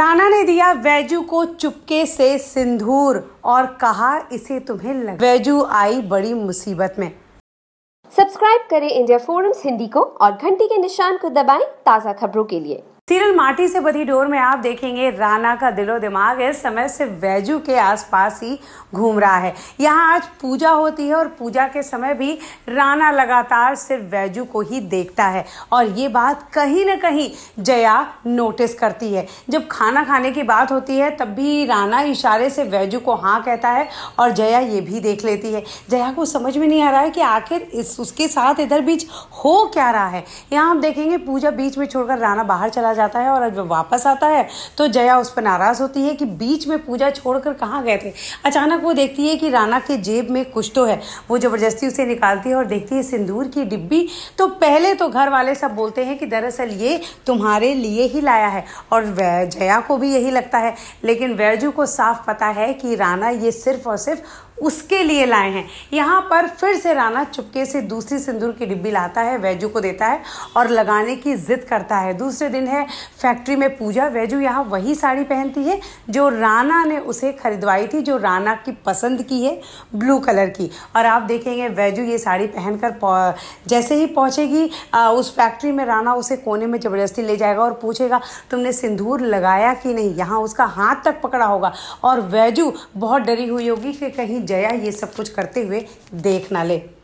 राणा ने दिया वैजू को चुपके से सिंदूर और कहा इसे तुम्हें लग वैजू आई बड़ी मुसीबत में सब्सक्राइब करें इंडिया फोरम्स हिंदी को और घंटी के निशान को दबाएं ताज़ा खबरों के लिए सीरियल माटी से बधी डोर में आप देखेंगे राना का दिलो दिमाग इस समय से वैजू के आसपास ही घूम रहा है यहाँ आज पूजा होती है और पूजा के समय भी राना लगातार सिर्फ वैजू को ही देखता है और ये बात कहीं ना कहीं जया नोटिस करती है जब खाना खाने की बात होती है तब भी राना इशारे से वैजू को हाँ कहता है और जया ये भी देख लेती है जया को समझ में नहीं आ रहा है कि आखिर इस उसके साथ इधर बीच हो क्या रहा है यहाँ आप देखेंगे पूजा बीच में छोड़कर राना बाहर चला चला जाता है और जब वापस आता है तो जया उस पर नाराज़ होती है कि बीच में पूजा छोड़कर कहाँ गए थे अचानक वो देखती है कि राना के जेब में कुछ तो है वो ज़बरदस्ती उसे निकालती है और देखती है सिंदूर की डिब्बी तो पहले तो घर वाले सब बोलते हैं कि दरअसल ये तुम्हारे लिए ही लाया है और जया को भी यही लगता है लेकिन वैजू को साफ पता है कि राना ये सिर्फ और सिर्फ उसके लिए लाए हैं यहाँ पर फिर से राना चुपके से दूसरी सिंदूर की डिब्बी लाता है वैजू को देता है और लगाने की जिद करता है दूसरे दिन है है फैक्ट्री में पूजा वैजू यहाँ वही साड़ी पहनती है जो राना ने उसे खरीदवाई थी जो राना की पसंद की है ब्लू कलर की और आप देखेंगे वैजू ये साड़ी पहनकर जैसे ही पहुँचेगी उस फैक्ट्री में राना उसे कोने में ज़बरदस्ती ले जाएगा और पूछेगा तुमने सिंदूर लगाया कि नहीं यहाँ उसका हाथ तक पकड़ा होगा और वैजू बहुत डरी हुई होगी कि कहीं जया ये सब कुछ करते हुए देख ना ले